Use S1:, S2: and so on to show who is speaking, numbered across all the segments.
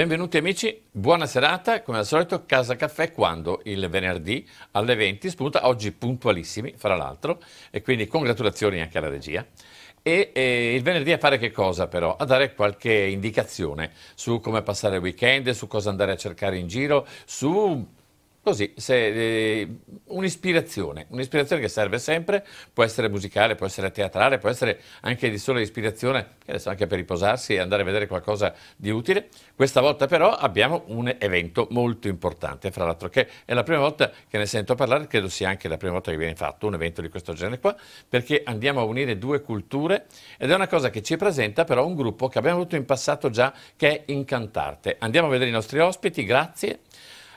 S1: Benvenuti amici, buona serata, come al solito Casa Caffè quando il venerdì alle 20 spunta, oggi puntualissimi fra l'altro e quindi congratulazioni anche alla regia. E, e, il venerdì a fare che cosa però? A dare qualche indicazione su come passare il weekend, su cosa andare a cercare in giro, su Così, eh, un'ispirazione, un'ispirazione che serve sempre, può essere musicale, può essere teatrale, può essere anche di sola ispirazione, adesso anche per riposarsi e andare a vedere qualcosa di utile. Questa volta però abbiamo un evento molto importante, fra l'altro che è la prima volta che ne sento parlare, credo sia anche la prima volta che viene fatto un evento di questo genere qua, perché andiamo a unire due culture ed è una cosa che ci presenta però un gruppo che abbiamo avuto in passato già, che è Incantarte. Andiamo a vedere i nostri ospiti, grazie.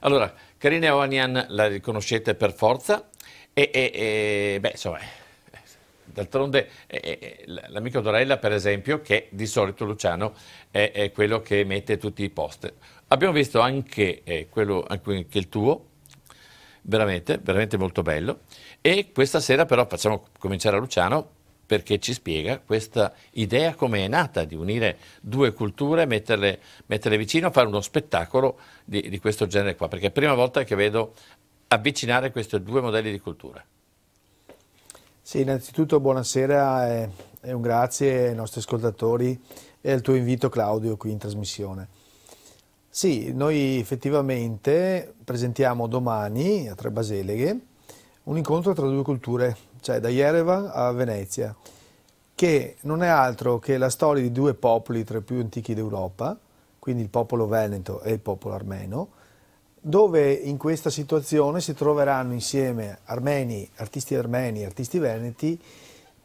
S1: Allora, Karina Onian la riconoscete per forza e, e, e beh, insomma, d'altronde eh, l'amico Dorella per esempio, che di solito Luciano è, è, quello che mette tutti i post. Abbiamo visto anche, eh, quello, anche il tuo, veramente, veramente molto bello. E questa sera però facciamo cominciare a Luciano perché ci spiega questa idea come è nata di unire due culture, metterle, metterle vicino, fare uno spettacolo di, di questo genere qua, perché è la prima volta che vedo avvicinare questi due modelli di cultura.
S2: Sì, innanzitutto buonasera e, eh, e un grazie ai nostri ascoltatori e al tuo invito Claudio qui in trasmissione. Sì, noi effettivamente presentiamo domani a Tre Baseleghe un incontro tra due culture cioè da Yerevan a Venezia, che non è altro che la storia di due popoli tra i più antichi d'Europa, quindi il popolo veneto e il popolo armeno, dove in questa situazione si troveranno insieme armeni, artisti armeni, e artisti veneti,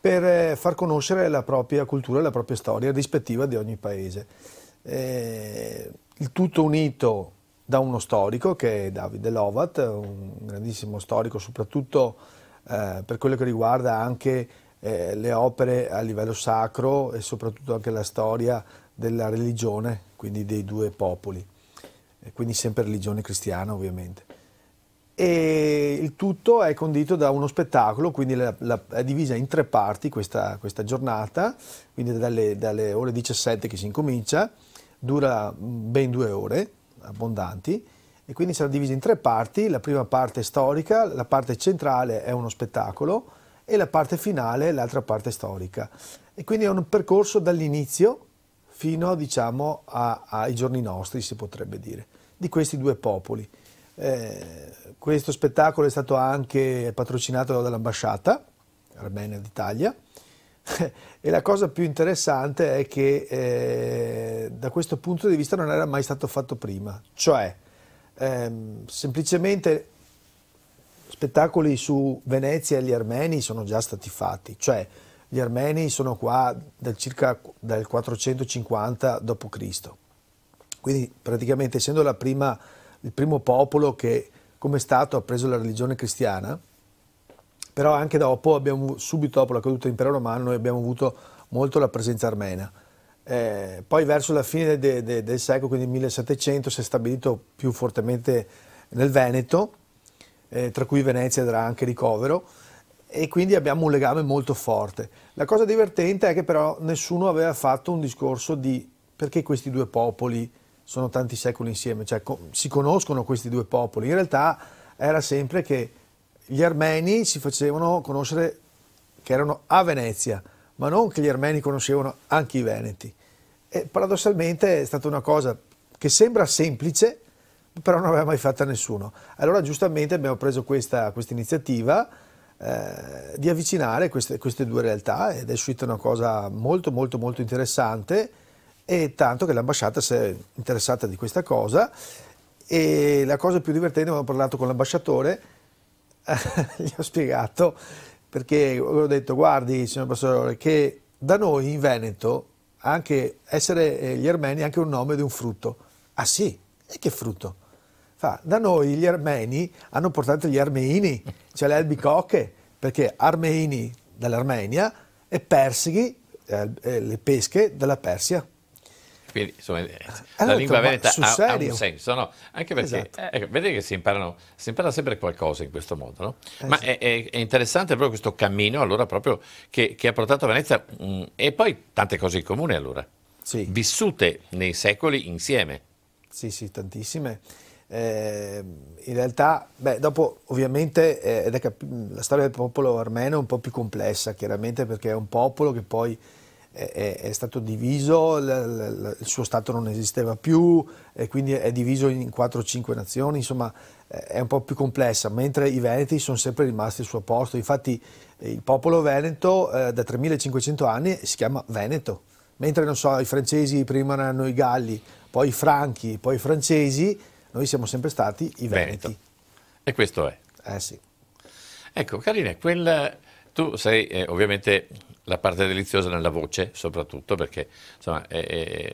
S2: per eh, far conoscere la propria cultura e la propria storia rispettiva di ogni paese. Eh, il tutto unito da uno storico che è Davide Lovat, un grandissimo storico soprattutto eh, per quello che riguarda anche eh, le opere a livello sacro e soprattutto anche la storia della religione, quindi dei due popoli, e eh, quindi sempre religione cristiana ovviamente. E il tutto è condito da uno spettacolo, quindi la, la, è divisa in tre parti questa, questa giornata, quindi dalle, dalle ore 17 che si incomincia, dura mm, ben due ore abbondanti, e quindi sarà divisa in tre parti, la prima parte storica, la parte centrale è uno spettacolo e la parte finale è l'altra parte storica. E quindi è un percorso dall'inizio fino diciamo, a, ai giorni nostri, si potrebbe dire, di questi due popoli. Eh, questo spettacolo è stato anche patrocinato dall'ambasciata armena d'Italia e la cosa più interessante è che eh, da questo punto di vista non era mai stato fatto prima, cioè ehm, semplicemente spettacoli su Venezia e gli armeni sono già stati fatti, cioè gli armeni sono qua dal circa dal 450 d.C. Quindi praticamente essendo prima, il primo popolo che come Stato ha preso la religione cristiana, però anche dopo, abbiamo, subito dopo la caduta dell'impero romano, noi abbiamo avuto molto la presenza armena. Eh, poi verso la fine de, de, del secolo, quindi 1700, si è stabilito più fortemente nel Veneto, eh, tra cui Venezia darà anche ricovero, e quindi abbiamo un legame molto forte. La cosa divertente è che però nessuno aveva fatto un discorso di perché questi due popoli sono tanti secoli insieme, cioè co si conoscono questi due popoli. In realtà era sempre che gli armeni si facevano conoscere che erano a Venezia, ma non che gli armeni conoscevano anche i veneti. E paradossalmente è stata una cosa che sembra semplice, però non aveva mai fatta nessuno. Allora giustamente abbiamo preso questa quest iniziativa eh, di avvicinare queste, queste, due realtà ed è uscita una cosa molto molto molto interessante e tanto che l'ambasciata si è interessata di questa cosa e la cosa più divertente, abbiamo parlato con l'ambasciatore, eh, gli ho spiegato perché ho detto guardi signor ambasciatore che da noi in Veneto anche essere eh, gli armeni è anche un nome di un frutto. Ah sì? E che frutto? Fa, da noi gli armeni hanno portato gli armeini, cioè le albicocche, perché armeini dall'Armenia e persighi, eh, eh, le pesche dalla Persia.
S1: Quindi insomma, eh, ah, allora, la lingua ecco, veneta ha, ha, un senso, no? Anche perché esatto. Eh, ecco, vedete che si, imparano, si impara sempre qualcosa in questo modo, no? esatto. Ma è, è, interessante proprio questo cammino allora proprio che, che ha portato a Venezia mh, mm, e poi tante cose in comune allora, sì. vissute nei secoli insieme.
S2: Sì, sì, tantissime. Eh, in realtà, beh, dopo ovviamente eh, la storia del popolo armeno è un po' più complessa, chiaramente perché è un popolo che poi è, è stato diviso, l, l, il suo Stato non esisteva più e quindi è diviso in 4 o 5 nazioni, insomma è un po' più complessa, mentre i Veneti sono sempre rimasti al suo posto, infatti eh, il popolo veneto eh, da 3500 anni si chiama Veneto, mentre so, i francesi prima erano i Galli, poi i Franchi, poi i francesi, noi siamo sempre stati i Veneti. Veneto. E questo è. Eh sì.
S1: Ecco, Carine, quel, tu sei eh, ovviamente la parte deliziosa nella voce soprattutto perché insomma, è,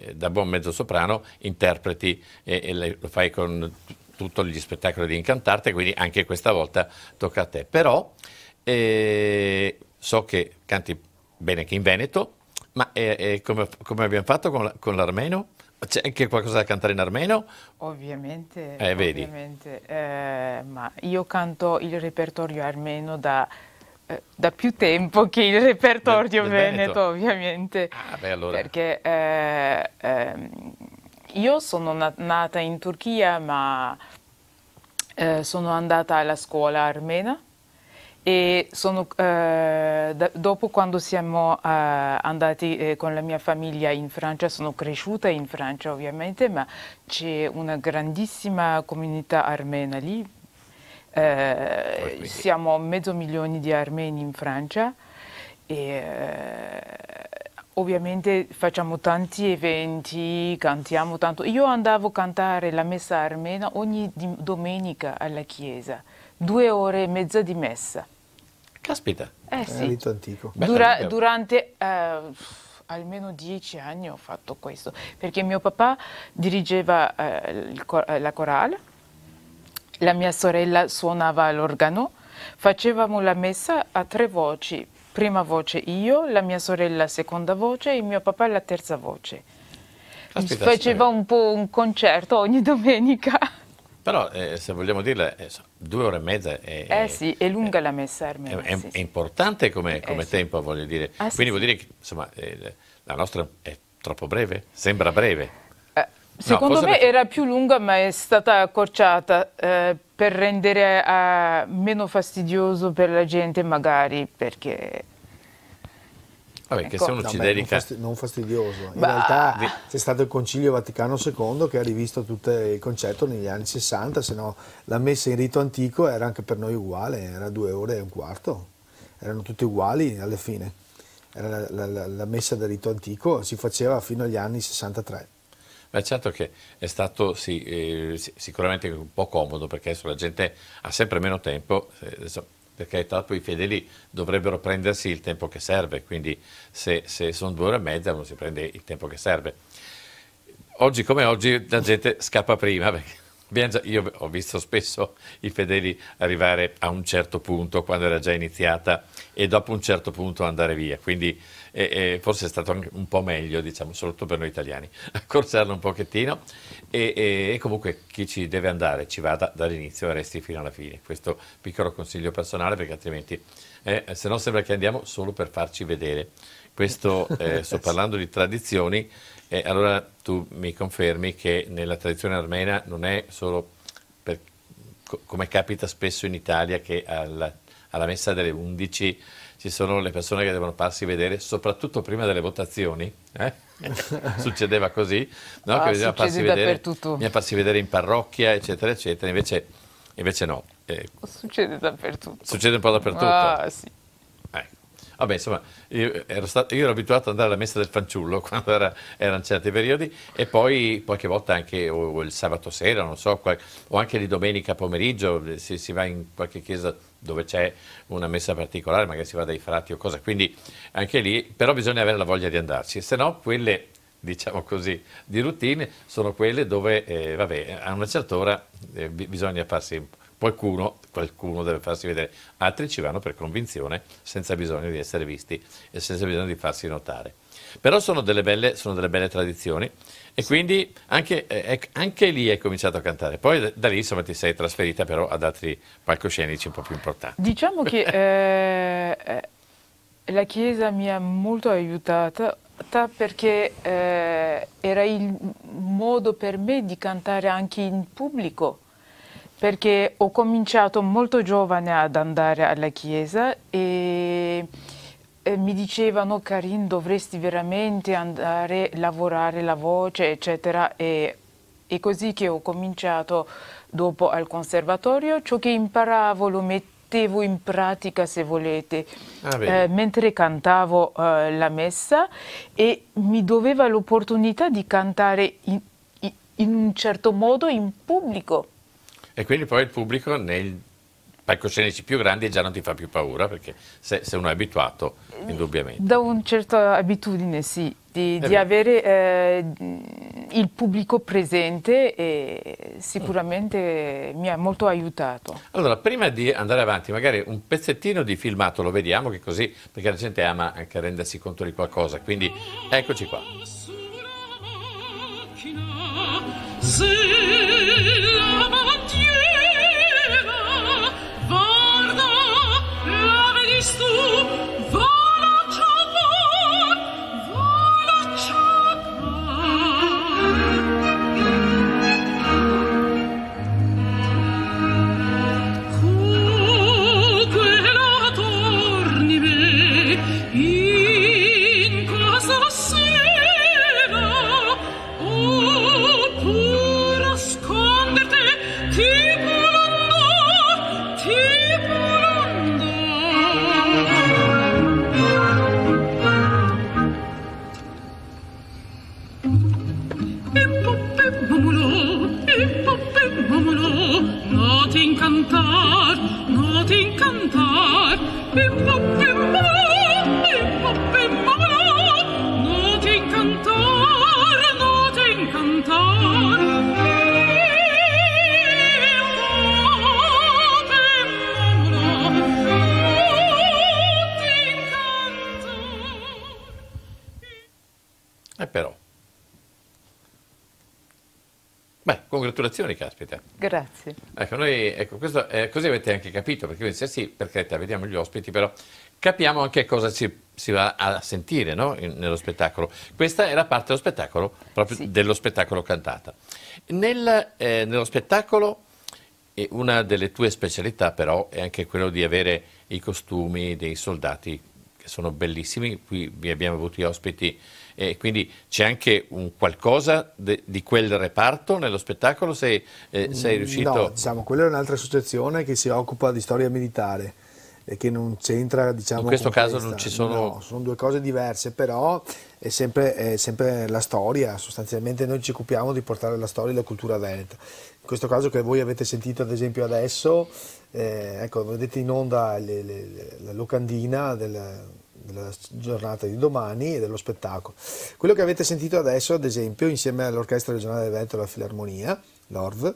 S1: è, da buon mezzosoprano interpreti e, e le, lo fai con tutto gli spettacoli di Incantarte, quindi anche questa volta tocca a te. Però eh, so che canti bene che in Veneto, ma eh, eh, come, come, abbiamo fatto con, l'armeno? C'è anche qualcosa da cantare in armeno?
S3: Ovviamente, eh, ovviamente. Eh, ma io canto il repertorio armeno da eh, da più tempo che il repertorio del, del veneto. veneto, ovviamente. Ah, beh, allora. Perché eh, eh, io sono nat nata in Turchia, ma eh, sono andata alla scuola armena e sono, eh, dopo quando siamo andati con la mia famiglia in Francia, sono cresciuta in Francia ovviamente, ma c'è una grandissima comunità armena lì, eh, siamo mezzo milione di armeni in Francia e eh, ovviamente facciamo tanti eventi, cantiamo tanto. Io andavo a cantare la messa armena ogni domenica alla chiesa, due ore e mezza di messa.
S2: Caspita, eh, è un rito antico. Dura,
S3: durante... Uh, almeno dieci anni ho fatto questo, perché mio papà dirigeva eh, il, la corale la mia sorella suonava l'organo. Facevamo la messa a tre voci. Prima voce io, la mia sorella seconda voce e mio papà la terza voce. Aspetta, Faceva un po' un concerto ogni domenica.
S1: Però, eh, se vogliamo dirla, eh, due ore e mezza è... Eh
S3: sì, è lunga è, la messa armena. È,
S1: sì, è importante come, eh come eh tempo, voglio dire. Ah, Quindi sì, vuol dire che, insomma, eh, la nostra è troppo breve? Sembra breve. Secondo no, me
S3: era più lunga ma è stata accorciata eh, per rendere eh, meno fastidioso per la gente magari perché...
S2: Vabbè, ecco. che se uno no, ci beh, dedica... Non, fastidioso, in bah. realtà c'è stato il Concilio Vaticano II che ha rivisto tutto il concetto negli anni 60, se no la messa in rito antico era anche per noi uguale, era due ore e un quarto, erano tutti uguali alla fine, era la, la, la messa del rito antico, si faceva fino agli anni 63.
S1: Ma certo che è stato sì, eh, sicuramente un po' comodo perché adesso la gente ha sempre meno tempo, eh, adesso, perché tra l'altro i fedeli dovrebbero prendersi il tempo che serve, quindi se, se sono due ore e mezza non si prende il tempo che serve. Oggi come oggi la gente scappa prima perché io ho visto spesso i fedeli arrivare a un certo punto quando era già iniziata e dopo un certo punto andare via, quindi e, e forse è stato anche un po' meglio, diciamo, soprattutto per noi italiani, accorciarlo un pochettino e, e, e, comunque chi ci deve andare ci vada dall'inizio e resti fino alla fine. Questo piccolo consiglio personale perché altrimenti eh, se no sembra che andiamo solo per farci vedere. Questo eh, sto parlando di tradizioni e allora tu mi confermi che nella tradizione armena non è solo per, come capita spesso in Italia che alla, alla messa delle 11 ci sono le persone che devono farsi vedere, soprattutto prima delle votazioni. Eh? Succedeva così, no? ah, che bisogna farsi vedere, farsi vedere in parrocchia, eccetera, eccetera. Invece, invece no. Eh,
S3: succede dappertutto. Succede un po' dappertutto. Ah,
S1: sì. Eh. Vabbè, insomma, io ero, stato, io ero, abituato ad andare alla messa del fanciullo quando era, erano certi periodi e poi qualche volta anche o, o il sabato sera, non so, qual, o anche di domenica pomeriggio eh, si, si va in qualche chiesa dove c'è una messa particolare, magari si va dai frati o cosa, quindi anche lì, però bisogna avere la voglia di andarci, se no quelle diciamo così, di routine sono quelle dove, eh, vabbè, a una certa ora eh, bisogna farsi, qualcuno, qualcuno deve farsi vedere, altri ci vanno per convinzione, senza bisogno di essere visti e senza bisogno di farsi notare. Però sono delle belle, sono delle belle tradizioni e quindi anche, eh, anche, lì hai cominciato a cantare. Poi da lì insomma, ti sei trasferita però ad altri palcoscenici un po' più importanti. Diciamo che
S3: eh, eh, la Chiesa mi ha molto aiutata perché eh, era il modo per me di cantare anche in pubblico perché ho cominciato molto giovane ad andare alla chiesa e mi dicevano Karin dovresti veramente andare a lavorare la voce eccetera e è così che ho cominciato dopo al conservatorio, ciò che imparavo lo mettevo in pratica se volete, ah, eh, mentre cantavo eh, la messa e mi doveva l'opportunità di cantare in, in un certo modo in pubblico.
S1: E quindi poi il pubblico nel palcoscenici più grandi già non ti fa più paura perché se, se uno è abituato indubbiamente da
S3: una certa abitudine sì di, eh di avere eh, il pubblico presente e sicuramente mi ha molto aiutato
S1: allora prima di andare avanti magari un pezzettino di filmato lo vediamo che così perché la gente ama anche rendersi conto di qualcosa quindi eccoci qua
S3: Zilla bist du, Bim, bim, bim.
S1: Congratulazioni, caspita. Grazie. Ecco, noi, ecco, questo, eh, così avete anche capito, perché voi dite sì, per carità, vediamo gli ospiti, però capiamo anche cosa ci, si va a sentire no? In, nello spettacolo. Questa è la parte dello spettacolo, proprio sì. dello spettacolo cantata. Nel, eh, nello spettacolo, eh, una delle tue specialità però è anche quello di avere i costumi dei soldati, che sono bellissimi, qui abbiamo avuto gli ospiti e quindi c'è anche un qualcosa de, di quel reparto nello spettacolo? Sei, eh, mm, sei riuscito? No,
S2: diciamo, quella è un'altra associazione che si occupa di storia militare e che non c'entra, diciamo... In questo caso questa. non ci sono... No, sono due cose diverse, però è sempre, è sempre la storia, sostanzialmente noi ci occupiamo di portare la storia e la cultura veneta. In questo caso che voi avete sentito ad esempio adesso, eh, ecco, vedete in onda le, le, le, la locandina del della giornata di domani e dello spettacolo. Quello che avete sentito adesso, ad esempio, insieme all'Orchestra Regionale del Veneto e alla Filarmonia, l'ORV,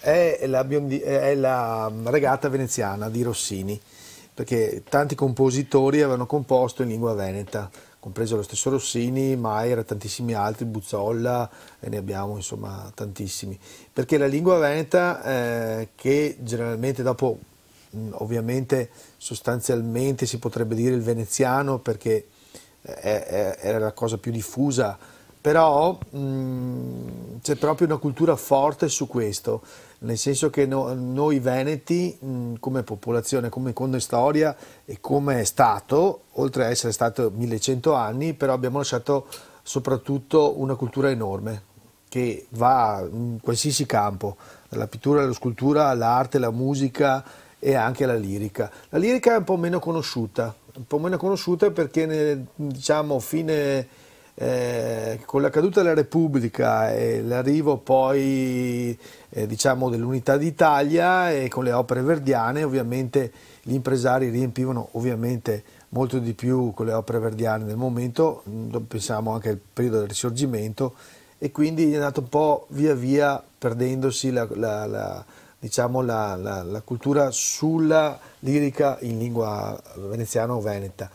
S2: è la, biondi- è la mm, regata veneziana di Rossini, perché tanti compositori avevano composto in lingua veneta, compreso lo stesso Rossini, Maier, e tantissimi altri, Buzzolla e ne abbiamo insomma tantissimi, perché la lingua veneta eh, che generalmente dopo Mm, ovviamente sostanzialmente si potrebbe dire il veneziano perché eh, era la cosa più diffusa, però mm, c'è proprio una cultura forte su questo, nel senso che no, noi veneti mh, mm, come popolazione, come come storia e come Stato, oltre a essere stato 1100 anni, però abbiamo lasciato soprattutto una cultura enorme che va in qualsiasi campo, dalla pittura alla scultura all'arte, alla musica, e anche la lirica. La lirica è un po' meno conosciuta, un po' meno conosciuta perché nel, diciamo fine, eh, con la caduta della Repubblica e l'arrivo poi eh, diciamo dell'unità d'Italia e con le opere verdiane ovviamente gli impresari riempivano ovviamente molto di più con le opere verdiane nel momento, pensiamo anche al periodo del risorgimento e quindi è andato un po' via via perdendosi la, la, la diciamo, la, la, la, cultura sulla lirica in lingua veneziana o veneta.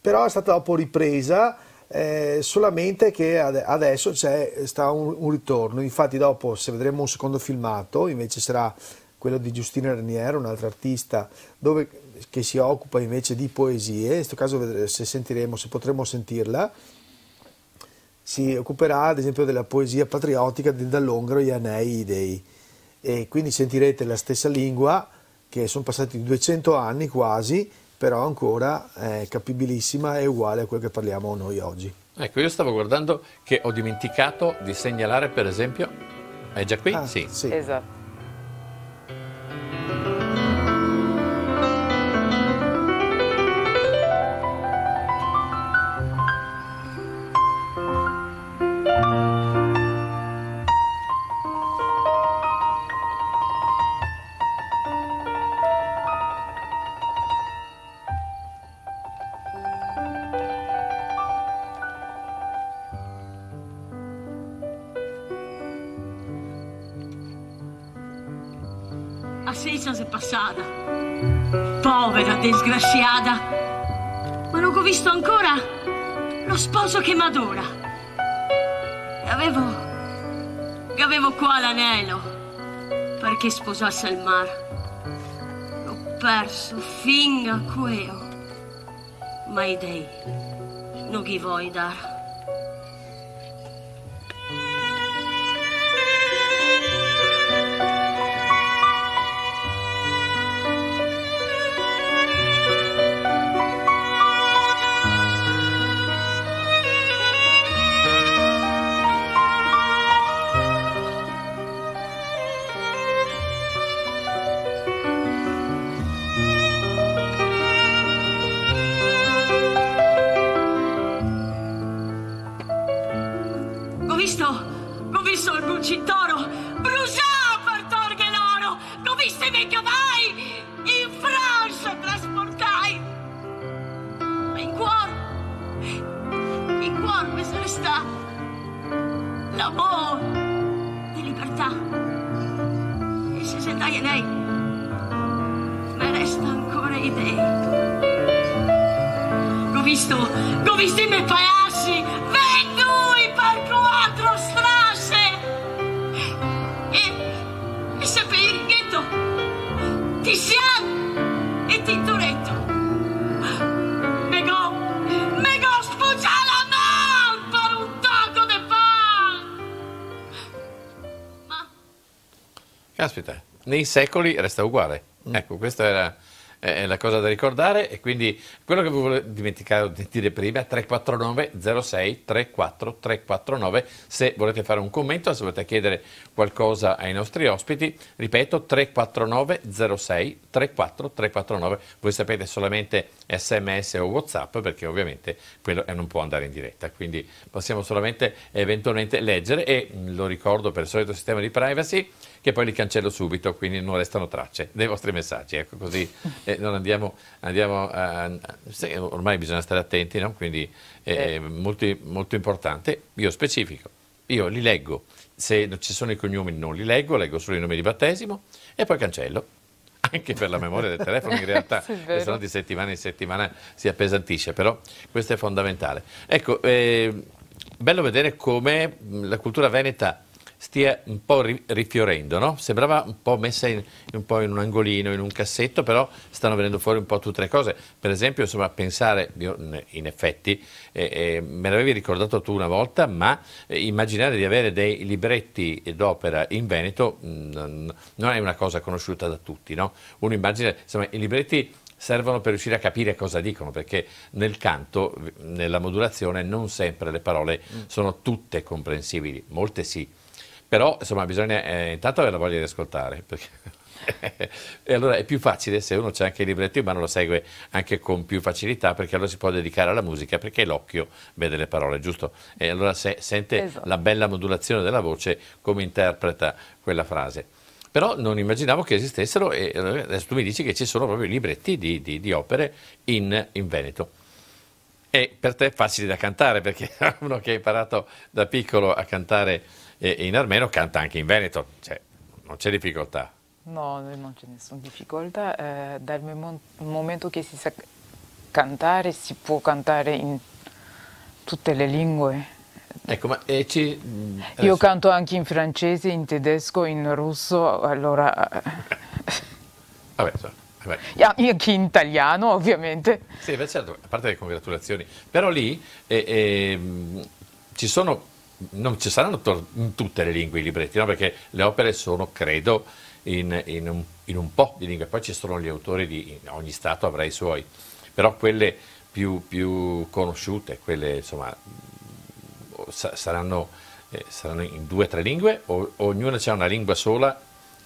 S2: Però è stata dopo ripresa, eh, solamente che ad, adesso c'è sta un, un, ritorno. Infatti, dopo, se vedremo un secondo filmato, invece sarà quello di Giustina Raniero, un'altra artista, dove, che si occupa invece di poesie. In questo caso, se sentiremo, se potremo sentirla, si occuperà ad esempio della poesia patriottica di Dall'Ongro Ianei Dei e quindi sentirete la stessa lingua che sono passati 200 anni quasi, però ancora è capibilissima e uguale a quel che parliamo noi oggi.
S1: Ecco, io stavo guardando che ho dimenticato di segnalare per esempio, è già qui? Ah, sì. sì. Esatto.
S4: Seixas è passata. Povera disgraziata. Ma non ho visto ancora lo sposo che m'adora. Avevo... avevo qua l'anello perché sposasse il mar. L'ho perso fin a queo. Ma i dei
S2: non gli vuoi dar.
S4: dice se dai lei, ma resta ancora in lei. L'ho visto,
S3: l'ho visto in me paesi,
S4: vendui per quattro strasse. E, e se per il ghetto ti siamo e ti torniamo.
S1: Caspita, nei secoli resta uguale. Mm. Ecco, questa era è la cosa da ricordare e quindi quello che vi volevo dimenticare di dire prima 349 06 34 349 se volete fare un commento se volete chiedere qualcosa ai nostri ospiti ripeto 349 06 34 349 voi sapete solamente sms o whatsapp perché ovviamente quello eh, non può andare in diretta quindi possiamo solamente eventualmente leggere e lo ricordo per il solito sistema di privacy che poi li cancello subito, quindi non restano tracce dei vostri messaggi. Ecco, così eh, non andiamo, andiamo a, se, ormai bisogna stare attenti, no? quindi è eh, eh. molto, molto importante. Io specifico, io li leggo, se ci sono i cognomi non li leggo, leggo solo i nomi di battesimo e poi cancello anche per la memoria del telefono in realtà, se no di settimana in settimana si appesantisce, però questo è fondamentale. Ecco, eh, bello vedere come la cultura veneta stia un po' rifiorendo, no? Sembrava un po' messa in un, po in, un angolino, in un cassetto, però stanno venendo fuori un po' tutte le cose. Per esempio, insomma, pensare, in effetti, eh, eh, me l'avevi ricordato tu una volta, ma eh, immaginare di avere dei libretti d'opera in Veneto mh, mm, non è una cosa conosciuta da tutti, no? Uno immagina, insomma, i libretti servono per riuscire a capire cosa dicono, perché nel canto, nella modulazione, non sempre le parole mm. sono tutte comprensibili, molte sì, però insomma bisogna eh, intanto avere la voglia di ascoltare, perché e allora è più facile se uno c'è anche il libretto in mano, lo segue anche con più facilità perché allora si può dedicare alla musica perché l'occhio vede le parole, giusto? E allora se, sente esatto. la bella modulazione della voce come interpreta quella frase. Però non immaginavo che esistessero e adesso tu mi dici che ci sono proprio i libretti di, di, di opere in, in Veneto. E per te è facile da cantare perché uno che ha imparato da piccolo a cantare e, in armeno, canta anche in veneto, cioè, non c'è difficoltà.
S3: No, non c'è nessuna difficoltà, eh, dal momento che si sa cantare si può cantare in tutte le lingue.
S1: Ecco, ma, eh, ci... Io
S3: canto anche in francese, in tedesco, in russo, allora... Eh.
S1: Vabbè, vabbè.
S3: Anche in italiano, ovviamente.
S1: Sì, beh, certo, a parte le congratulazioni. Però lì eh, ehm, ci sono non ci saranno in tutte le lingue i libretti, no? perché le opere sono, credo, in, in, un, in, un, po' di lingue, poi ci sono gli autori di ogni Stato avrà i suoi, però quelle più, più conosciute, quelle insomma, sa, saranno, eh, saranno, in due o tre lingue, o, ognuna c'è una lingua sola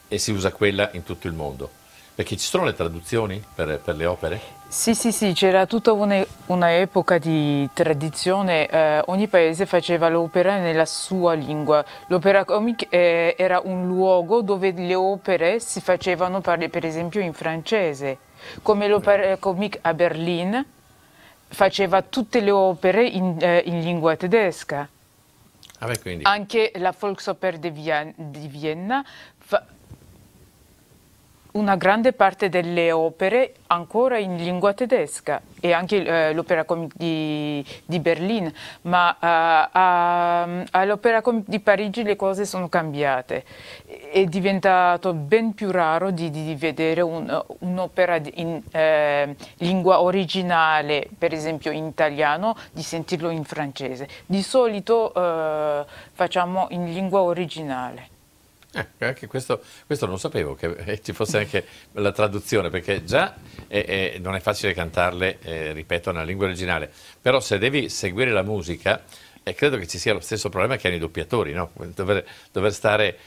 S1: e si usa quella in tutto il mondo. Perché ci sono le traduzioni per, per le opere?
S3: Sì, sì, sì, c'era tutta un'epoca di tradizione, eh, ogni paese faceva l'opera nella sua lingua. L'opera comic eh, era un luogo dove le opere si facevano, per, per esempio, in francese, come l'opera eh, comic a Berlino faceva tutte le opere in, eh, in lingua tedesca. Ah, beh, Anche la Volksoper di, Vien di Vienna una grande parte delle opere ancora in lingua tedesca e anche eh, l'opera comica di, di, Berlino, ma uh, uh, all'opera comica di Parigi le cose sono cambiate. È diventato ben più raro di, di vedere un'opera in eh, lingua originale, per esempio in italiano, di sentirlo in francese. Di solito eh, facciamo in lingua originale.
S1: Eh, anche questo, questo, non sapevo che eh, ci fosse anche la traduzione, perché già eh, eh, non è facile cantarle, eh, ripeto, nella lingua originale, però se devi seguire la musica, eh, credo che ci sia lo stesso problema che hanno i doppiatori, no? dover, dover, stare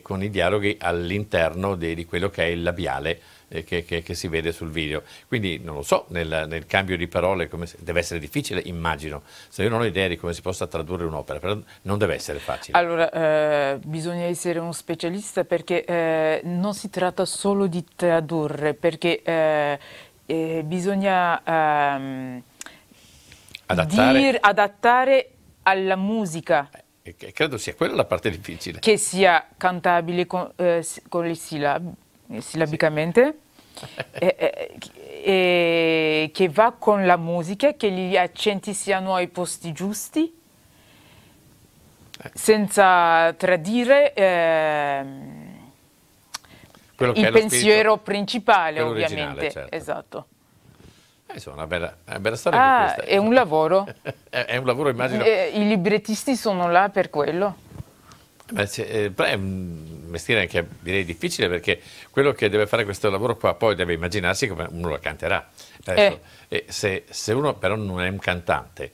S1: con i dialoghi all'interno di, di quello che è il labiale eh, che, che, che, si vede sul video. Quindi non lo so, nel, nel cambio di parole se, deve essere difficile, immagino. Se io non ho idea di come si possa tradurre un'opera, però non deve essere facile.
S3: Allora, eh, bisogna essere uno specialista perché eh, non si tratta solo di tradurre, perché eh, eh, bisogna... Ehm,
S1: adattare. Dir,
S3: adattare alla musica.
S1: E credo sia quella la parte difficile. Che
S3: sia cantabile con, eh, con le sillabe eh, sillabicamente, e, e, che va con la musica, che gli accenti siano ai posti giusti, eh. senza tradire eh,
S1: il pensiero principale, ovviamente. Certo. Esatto. Eh, insomma, una bella, una bella storia. Ah,
S3: è un lavoro.
S1: è, un lavoro, immagino. Eh, I
S3: librettisti sono là per quello.
S1: Eh, è un mestiere anche direi difficile perché quello che deve fare questo lavoro qua poi deve immaginarsi come uno lo canterà. Adesso, eh. eh se, se, uno però non è un cantante,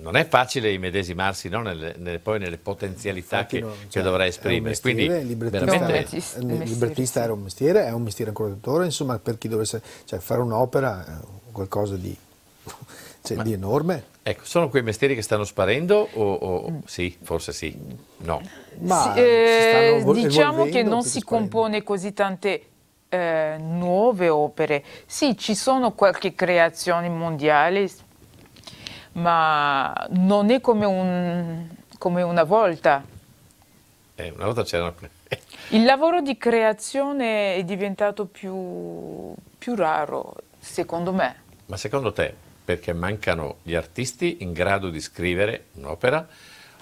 S1: non è facile immedesimarsi no? nelle, nelle, poi nelle potenzialità che, cioè, che dovrà esprimere. Mestiere, Quindi, il librettista, veramente... il librettista
S2: era un mestiere, è un mestiere ancora tuttora, insomma per chi dovesse cioè, fare un'opera, eh, qualcosa di, cioè, Ma... di enorme.
S1: Ecco, sono quei mestieri che stanno sparendo o, o mm. sì, forse sì, no? Ma sì, eh, diciamo che non
S3: si sparendo? compone così tante eh, nuove opere. Sì, ci sono qualche creazione mondiale, ma non è come, un, come una volta.
S1: Eh, una volta c'erano...
S3: Il lavoro di creazione è diventato più, più raro, secondo me.
S1: Ma secondo te perché mancano gli artisti in grado di scrivere un'opera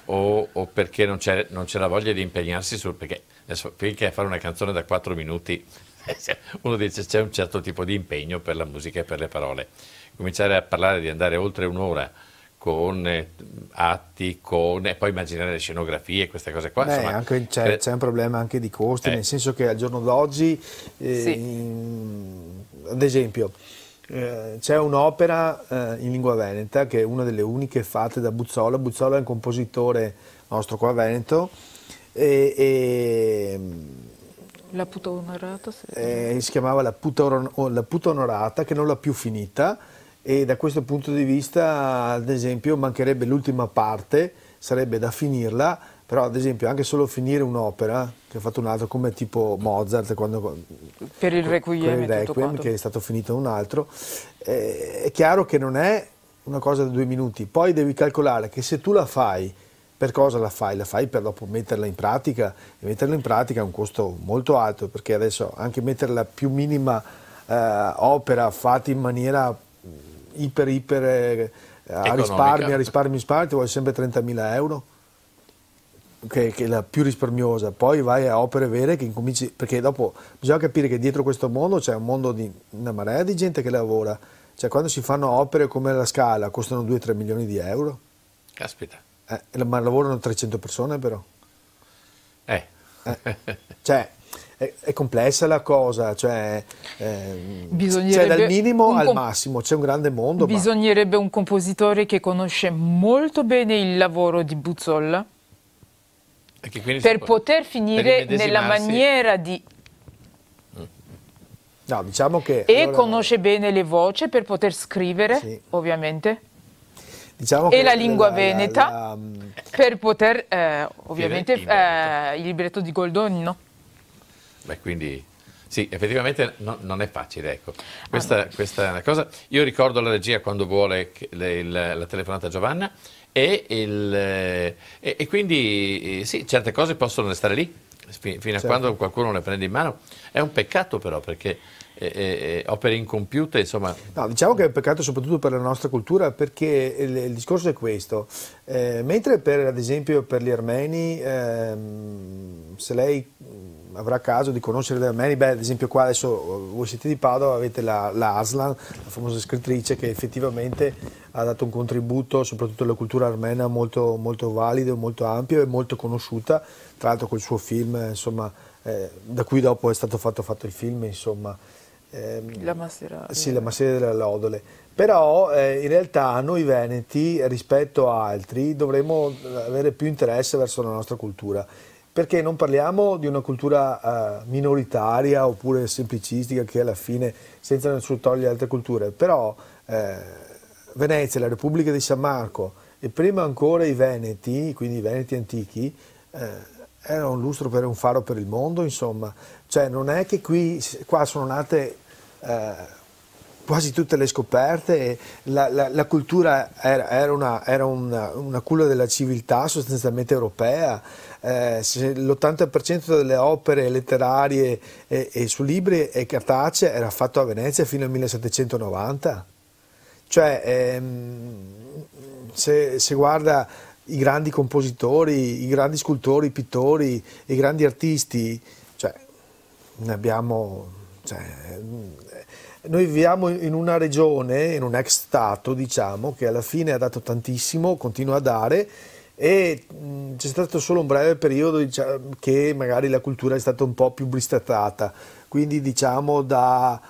S1: o, o perché non c'è, la voglia di impegnarsi sul... perché adesso, finché fare una canzone da 4 minuti uno dice c'è un certo tipo di impegno per la musica e per le parole. Cominciare a parlare di andare oltre un'ora con eh, atti, con, e poi immaginare le scenografie, queste cose qua. Beh, c'è,
S2: eh, un problema anche di costi, eh. nel senso che al giorno d'oggi, eh, sì. ad esempio, eh, c'è un'opera eh, in lingua veneta che è una delle uniche fatte da Buzzola. Buzzola è un compositore nostro qua a Veneto. E, e,
S3: la puta onorata? Se...
S2: Eh, si chiamava la puta, oh, la puta onorata che non l'ha più finita e da questo punto di vista ad esempio mancherebbe l'ultima parte, sarebbe da finirla però ad esempio anche solo finire un'opera, che ha fatto un altro come tipo Mozart, quando, per il Requiem, il Requiem che è stato finito un altro, eh, è chiaro che non è una cosa da due minuti, poi devi calcolare che se tu la fai, per cosa la fai? La fai per dopo metterla in pratica e metterla in pratica ha un costo molto alto perché adesso anche mettere la più minima eh, opera fatta in maniera mm, iper iper eh, a risparmi, a risparmi, risparmi, ti vuole sempre 30.000 euro che, che, è la più risparmiosa, poi vai a opere vere che incominci, perché dopo bisogna capire che dietro questo mondo c'è un mondo di una marea di gente che lavora, cioè quando si fanno opere come la scala costano 2-3 milioni di euro. Caspita. Eh, ma lavorano 300 persone però. Eh. eh. Cioè, è, è, complessa la cosa, cioè, eh, cioè dal minimo al massimo, c'è un grande mondo.
S3: Bisognerebbe ma... un compositore che conosce molto bene il lavoro di Buzzolla
S2: per poter finire per nella maniera di No, diciamo che, e allora... conosce
S3: bene le voci per poter scrivere, sì. ovviamente.
S2: Diciamo e la lingua la, veneta la, la, mm,
S3: per poter, eh, ovviamente, il, eh, il libretto di Goldoni, no?
S1: Beh, quindi sì, effettivamente no, non è facile, ecco. Ah, questa, ah, questa, è una cosa. Io ricordo la regia quando vuole le, la telefonata a Giovanna e, il, eh, e, e, quindi eh, sì, certe cose possono restare lì, fino a certo. quando qualcuno le prende in mano. È un peccato però perché e, e, opere incompiute, insomma.
S2: No, diciamo che è un peccato soprattutto per la nostra cultura perché il, il discorso è questo. Eh, mentre per, ad esempio per gli armeni, ehm, se lei mm, avrà caso di conoscere gli armeni, beh ad esempio qua adesso eh, voi siete di Padova, avete la, la Aslan, la famosa scrittrice che effettivamente ha dato un contributo soprattutto alla cultura armena molto, molto valido, molto ampio e molto conosciuta, tra l'altro col suo film, insomma, eh, da cui dopo è stato fatto, fatto il film, insomma ehm, la, massera, sì, la masseria della Lodole. Però eh, in realtà noi veneti rispetto a altri dovremmo avere più interesse verso la nostra cultura perché non parliamo di una cultura eh, minoritaria oppure semplicistica che alla fine senza nessuno toglie altre culture, però eh, Venezia, la Repubblica di San Marco e prima ancora i Veneti, quindi i Veneti antichi, eh, era un lustro per un faro per il mondo, insomma, cioè non è che qui, qua sono nate eh, quasi tutte le scoperte, la, la, la cultura era, era, una, era una, una, culla della civiltà sostanzialmente europea, eh, l'80% delle opere letterarie e, e, su libri e cartacee era fatto a Venezia fino al 1790, cioè ehm, se, se guarda i grandi compositori, i grandi scultori, i pittori, i grandi artisti, cioè ne abbiamo... Cioè, noi viviamo in una regione, in un ex Stato, diciamo, che alla fine ha dato tantissimo, continua a dare e mm, c'è stato solo un breve periodo diciamo, che magari la cultura è stata un po' più bristattata. quindi diciamo da,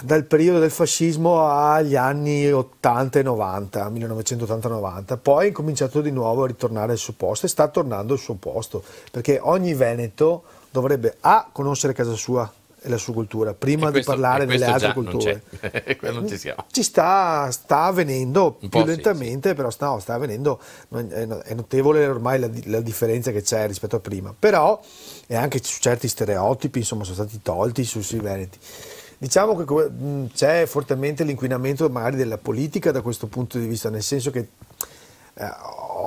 S2: dal periodo del fascismo agli anni 80 e 90, 1980-90, poi è cominciato di nuovo a ritornare al suo posto e sta tornando al suo posto, perché ogni Veneto dovrebbe A conoscere casa sua, la sua cultura, prima questo, di parlare delle altre culture.
S1: Eh, non ci, siamo.
S2: ci sta, sta avvenendo più lentamente, sì, però sta, no, sta avvenendo, è notevole ormai la, la, differenza che c'è rispetto a prima, però e anche su certi stereotipi insomma sono stati tolti su sui Veneti. Diciamo che c'è fortemente l'inquinamento magari della politica da questo punto di vista, nel senso che eh,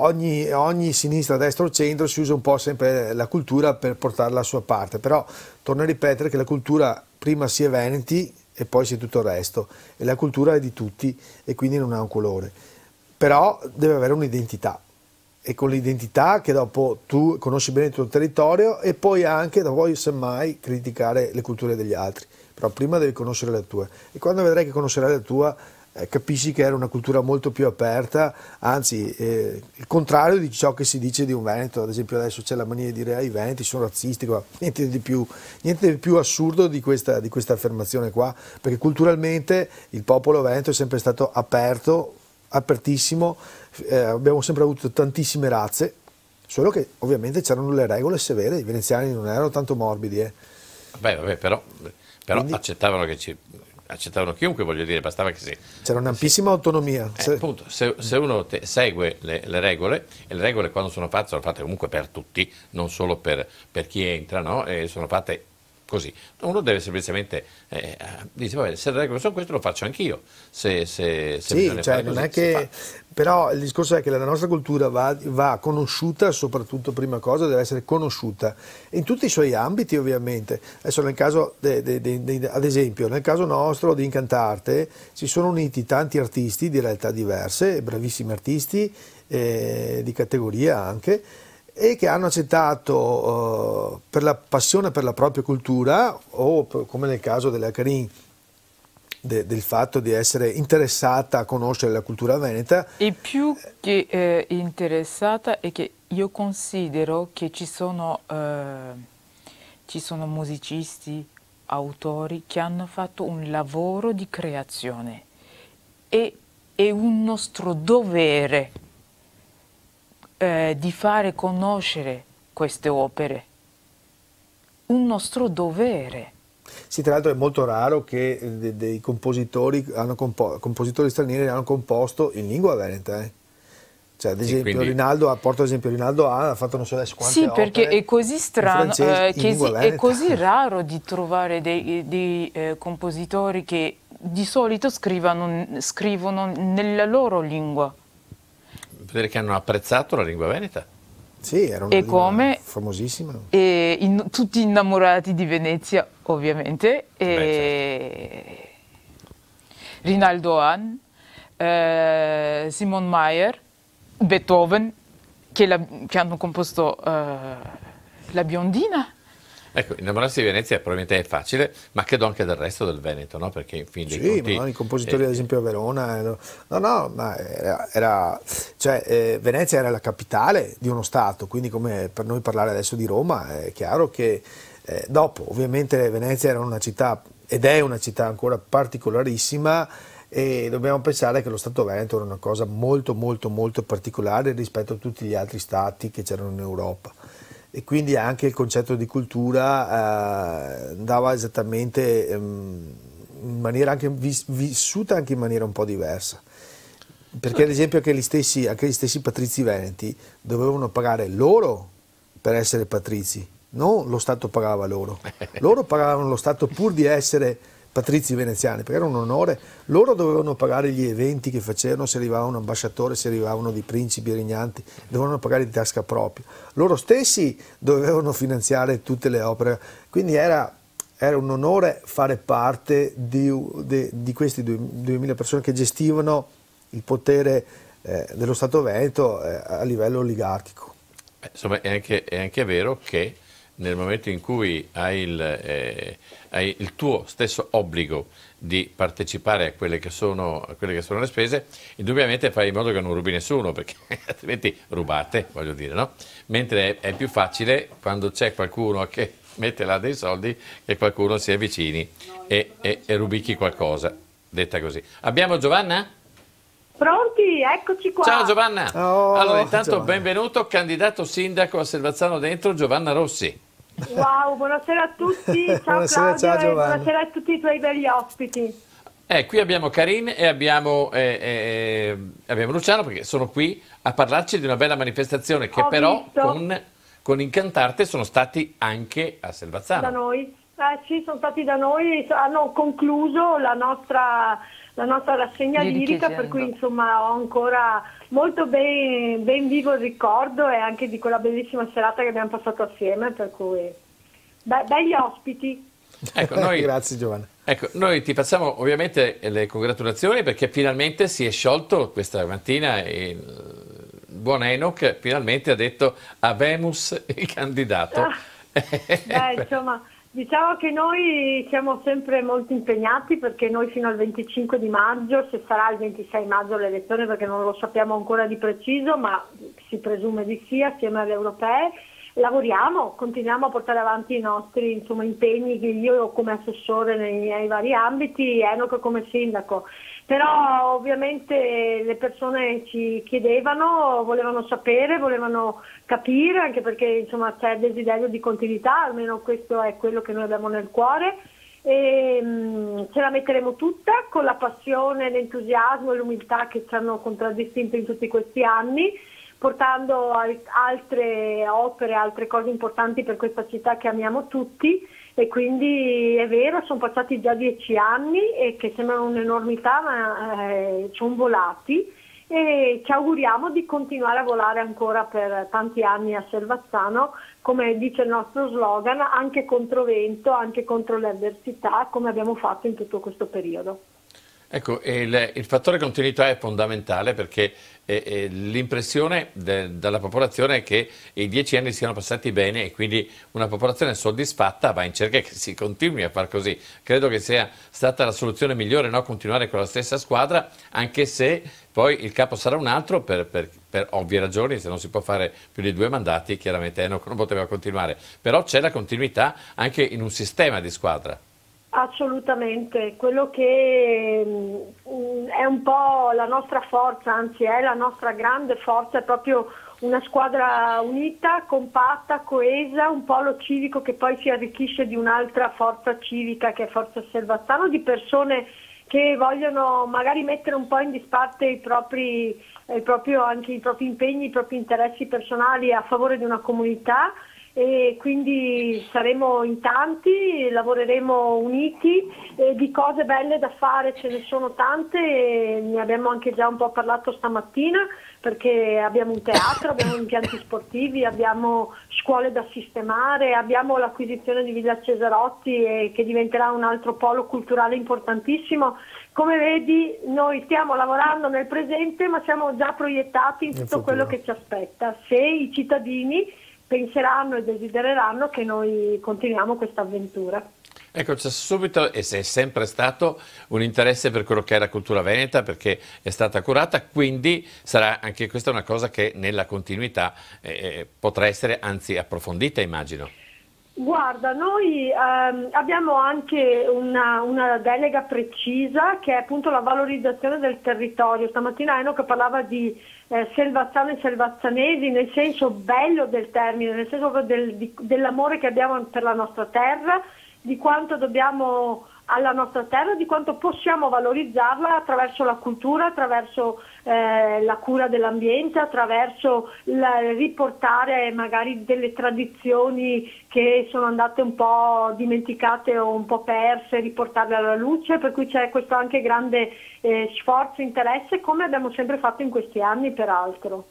S2: ogni, ogni, sinistra, destra o centro si usa un po' sempre la cultura per portarla a sua parte, però torno a ripetere che la cultura prima si è Veneti e poi si è tutto il resto e la cultura è di tutti e quindi non ha un colore, però deve avere un'identità e con l'identità che dopo tu conosci bene il tuo territorio e poi anche non vuoi semmai criticare le culture degli altri, però prima devi conoscere la tua e quando vedrai che conoscerai la tua eh, capisci che era una cultura molto più aperta, anzi eh, il contrario di ciò che si dice di un Veneto, ad esempio adesso c'è la mania di dire ah, i Veneti sono razzisti, qua. Niente, di più, niente di più assurdo di questa, di questa affermazione qua, perché culturalmente il popolo veneto è sempre stato aperto, apertissimo, eh, abbiamo sempre avuto tantissime razze, solo che ovviamente c'erano le regole severe, i veneziani non erano tanto morbidi. Eh.
S1: Beh, vabbè, però, però Quindi, accettavano che ci accettavano chiunque, voglio dire, bastava che sì.
S2: C'era un'ampissima sì. autonomia. Eh,
S1: appunto, se, se, uno te, segue le, le, regole, e le regole quando sono fatte sono fatte comunque per tutti, non solo per, per chi entra, no? e sono fatte così. Uno deve semplicemente eh, eh dire, vabbè, se le regole sono queste lo faccio anch'io. Se, se, se sì, cioè, così, che,
S2: però il discorso è che la nostra cultura va, va, conosciuta, soprattutto prima cosa deve essere conosciuta, in tutti i suoi ambiti ovviamente. Adesso nel caso, de, de, de, ad esempio, nel caso nostro di Incantarte si sono uniti tanti artisti di realtà diverse, bravissimi artisti eh, di categoria anche, e che hanno accettato eh, per la passione per la propria cultura o per, come nel caso della Carin de, del fatto di essere interessata a conoscere la cultura veneta.
S3: E più che eh, interessata è che io considero che ci sono, eh, ci sono musicisti, autori che hanno fatto un lavoro di creazione e è un nostro dovere eh, di fare conoscere queste opere. Un nostro dovere.
S2: Sì, tra l'altro è molto raro che eh, dei, dei compositori, compo compositori, stranieri hanno composto in lingua veneta. Eh? Cioè, ad esempio, quindi... Rinaldo, Porto, ad esempio, Rinaldo ha, fatto non so adesso quante Sì, perché è
S3: così strano, eh, francese, eh, si, è così raro di trovare dei, dei eh, compositori che di solito scrivono nella loro lingua
S1: consideri che hanno apprezzato la lingua veneta? Sì, era
S3: una e come,
S2: famosissima.
S3: E in, tutti innamorati di Venezia, ovviamente. Beh, certo. Rinaldo Han, eh, Simon Mayer, Beethoven, che, la, che hanno composto
S2: eh, La Biondina.
S1: Ecco, innamorarsi di Venezia probabilmente è facile, ma credo anche del resto del Veneto, no? Perché in fin dei sì, conti... Sì, no? i compositori eh, ad
S2: esempio a Verona... Eh, no, no, ma era... era cioè, eh, Venezia era la capitale di uno Stato, quindi come per noi parlare adesso di Roma è chiaro che... Eh, dopo, ovviamente Venezia era una città, ed è una città ancora particolarissima, e dobbiamo pensare che lo Stato Veneto era una cosa molto molto molto particolare rispetto a tutti gli altri stati che c'erano in Europa e quindi anche il concetto di cultura eh, andava esattamente ehm, in maniera anche vissuta anche in maniera un po' diversa. Perché ad esempio anche gli stessi, anche gli stessi patrizi veneti dovevano pagare loro per essere patrizi, non lo Stato pagava loro. Loro pagavano lo Stato pur di essere patrizi veneziani, perché era un onore, loro dovevano pagare gli eventi che facevano, se arrivava un ambasciatore, se arrivavano dei principi regnanti, dovevano pagare di tasca propria, loro stessi dovevano finanziare tutte le opere, quindi era era un onore fare parte di, di, di queste 2000 persone che gestivano il potere eh, dello Stato Veneto eh, a livello oligarchico.
S1: Eh, insomma, è anche, è anche vero che nel momento in cui hai il, eh, hai il tuo stesso obbligo di partecipare a quelle, sono, a quelle, che sono, le spese, indubbiamente fai in modo che non rubi nessuno, perché altrimenti rubate, voglio dire, no? Mentre è, è più facile quando c'è qualcuno che mette là dei soldi che qualcuno si avvicini no, e, e, e rubicchi qualcosa, detta così. Abbiamo Giovanna?
S4: Pronti, eccoci qua. Ciao Giovanna. Oh, allora, intanto Giovanna.
S1: benvenuto, candidato sindaco a Selvazzano Dentro, Giovanna Rossi.
S4: Wow, buonasera a tutti, ciao buonasera, Claudio ciao, buonasera a tutti i tuoi belli ospiti.
S1: Eh, qui abbiamo Karin e abbiamo, eh, eh, eh, abbiamo, Luciano perché sono qui a parlarci di una bella manifestazione che Ho però con, con Incantarte sono stati anche a Selvazzano. Da
S4: noi, eh, sì, sono stati da noi, hanno concluso la nostra la nostra rassegna lirica, per cui insomma ho ancora molto ben, ben, vivo il ricordo e anche di quella bellissima serata che abbiamo passato assieme, per cui Be belli ospiti.
S1: Ecco, noi...
S2: Grazie Giovanna.
S1: Ecco, noi ti facciamo ovviamente le congratulazioni perché finalmente si è sciolto questa mattina il buon Enoch, finalmente ha detto Avemus il candidato. Ah,
S4: beh, insomma... Diciamo che noi siamo sempre molto impegnati perché noi fino al 25 di maggio, se sarà il 26 maggio l'elezione perché non lo sappiamo ancora di preciso, ma si presume di sì assieme alle europee, lavoriamo, continuiamo a portare avanti i nostri insomma, impegni che io come assessore nei miei vari ambiti, e Enoch come sindaco però ovviamente le persone ci chiedevano, volevano sapere, volevano capire, anche perché insomma, c'è il desiderio di continuità, almeno questo è quello che noi abbiamo nel cuore. E, mm, ce la metteremo tutta con la passione, l'entusiasmo e l'umiltà che ci hanno contraddistinto in tutti questi anni portando altre opere, altre cose importanti per questa città che amiamo tutti e quindi è vero, sono passati già dieci anni e che sembrano un'enormità ma eh, sono volati e ci auguriamo di continuare a volare ancora per tanti anni a Selvazzano, come dice il nostro slogan, anche contro vento, anche contro le avversità, come abbiamo fatto in tutto questo periodo.
S1: Ecco, il, il, fattore continuità è fondamentale perché eh, eh l'impressione della popolazione è che i dieci anni siano passati bene e quindi una popolazione soddisfatta va in cerca che si continui a far così. Credo che sia stata la soluzione migliore no? continuare con la stessa squadra, anche se poi il capo sarà un altro per, per, per, ovvie ragioni, se non si può fare più di due mandati chiaramente Enoch non poteva continuare, però c'è la continuità anche in un sistema di squadra.
S4: Assolutamente, quello che mm, mm, è un po' la nostra forza, anzi è la nostra grande forza, è proprio una squadra unita, compatta, coesa, un polo civico che poi si arricchisce di un'altra forza civica che è Forza Selvazzano, di persone che vogliono magari mettere un po' in disparte i propri, eh, proprio anche i propri impegni, i propri interessi personali a favore di una comunità e quindi saremo in tanti, lavoreremo uniti e di cose belle da fare ce ne sono tante e ne abbiamo anche già un po' parlato stamattina perché abbiamo un teatro, abbiamo impianti sportivi, abbiamo scuole da sistemare, abbiamo l'acquisizione di Villa Cesarotti eh, che diventerà un altro polo culturale importantissimo. Come vedi noi stiamo lavorando nel presente ma siamo già proiettati in tutto quello che ci aspetta. Se i cittadini penseranno e desidereranno che noi continuiamo questa avventura.
S1: Ecco, c'è subito e c'è sempre stato un interesse per quello che è la cultura veneta perché è stata curata, quindi sarà anche questa una cosa che nella continuità eh, eh, potrà essere anzi approfondita, immagino.
S4: Guarda, noi ehm, abbiamo anche una, una, delega precisa che è appunto la valorizzazione del territorio. Stamattina Enoch parlava di eh, selvazzane e selvazzanesi nel senso bello del termine, nel senso del, di, dell'amore che abbiamo per la nostra terra, di quanto dobbiamo alla nostra terra, di quanto possiamo valorizzarla attraverso la cultura, attraverso eh, la cura dell'ambiente attraverso la, riportare magari delle tradizioni che sono andate un po' dimenticate o un po' perse, riportarle alla luce, per cui c'è questo anche grande eh, sforzo, interesse, come abbiamo sempre fatto in questi anni peraltro.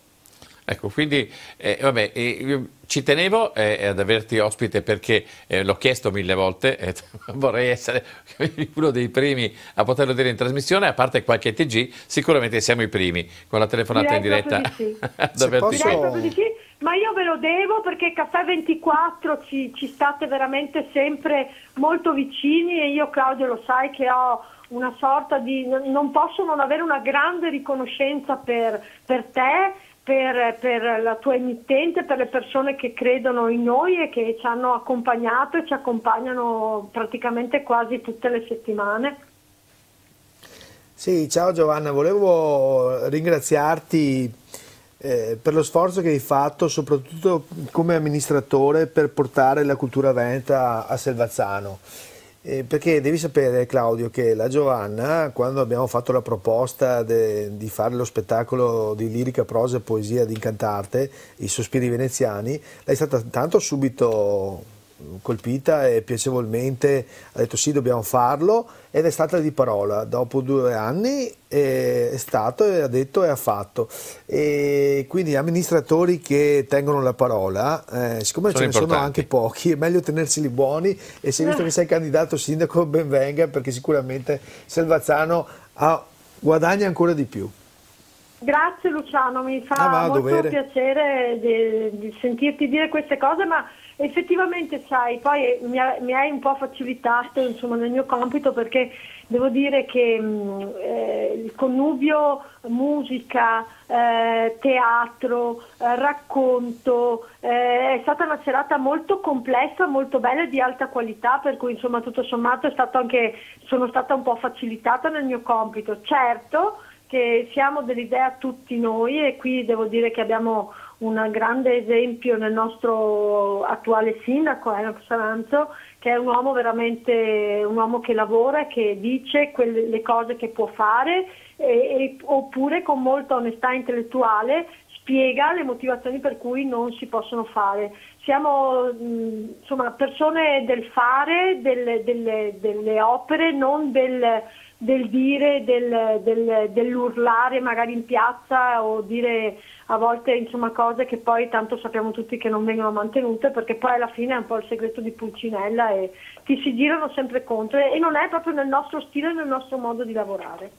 S1: Ecco, quindi eh, vabbè, eh, ci tenevo eh, ad averti ospite perché eh, l'ho chiesto mille volte e vorrei essere uno dei primi a poterlo dire in trasmissione, a parte qualche TG, sicuramente siamo i primi con la telefonata Direi in diretta. Di averti posso... di sì,
S4: ma io ve lo devo perché Caffè 24 ci, ci state veramente sempre molto vicini e io Claudio lo sai che ho una sorta di... non posso non avere una grande riconoscenza per, per te per, per, la tua emittente, per le persone che credono in noi e che ci hanno accompagnato e ci accompagnano praticamente quasi tutte le settimane.
S2: Sì, ciao Giovanna, volevo ringraziarti eh, per lo sforzo che hai fatto, soprattutto come amministratore, per portare la cultura veneta a Selvazzano. Eh, perché devi sapere Claudio che la Giovanna, quando abbiamo fatto la proposta de, di fare lo spettacolo di lirica, prosa e poesia di Incantarte, i sospiri veneziani, lei è stata tanto subito colpita e piacevolmente ha detto sì dobbiamo farlo ed è stata di parola dopo due anni eh, è stato e ha detto e ha fatto e quindi amministratori che tengono la parola eh, siccome sono ce ne importanti. sono anche pochi è meglio tenerseli buoni e se visto che sei candidato sindaco ben venga perché sicuramente Selvazzano ha, guadagna ancora di più
S4: Grazie Luciano, mi fa ah, molto piacere di, di sentirti dire queste cose, ma effettivamente sai, poi eh, mi, hai un po' facilitato insomma, nel mio compito perché devo dire che mm, eh, il connubio musica, eh, teatro, eh, racconto, eh, è stata una serata molto complessa, molto bella e di alta qualità, per cui insomma tutto sommato anche, sono stata un po' facilitata nel mio compito. Certo che siamo dell'idea tutti noi e qui devo dire che abbiamo un grande esempio nel nostro attuale sindaco Enoch Saranzo che è un uomo veramente un uomo che lavora, che dice quelle, le cose che può fare e, e, oppure con molta onestà intellettuale spiega le motivazioni per cui non si possono fare. Siamo insomma, persone del fare, delle, delle, delle opere, non del del dire, del, del, dell'urlare magari in piazza o dire a volte insomma, cose che poi tanto sappiamo tutti che non vengono mantenute perché poi alla fine è un po' il segreto di Pulcinella e ti si girano sempre contro e non è proprio nel nostro stile, nel nostro modo di lavorare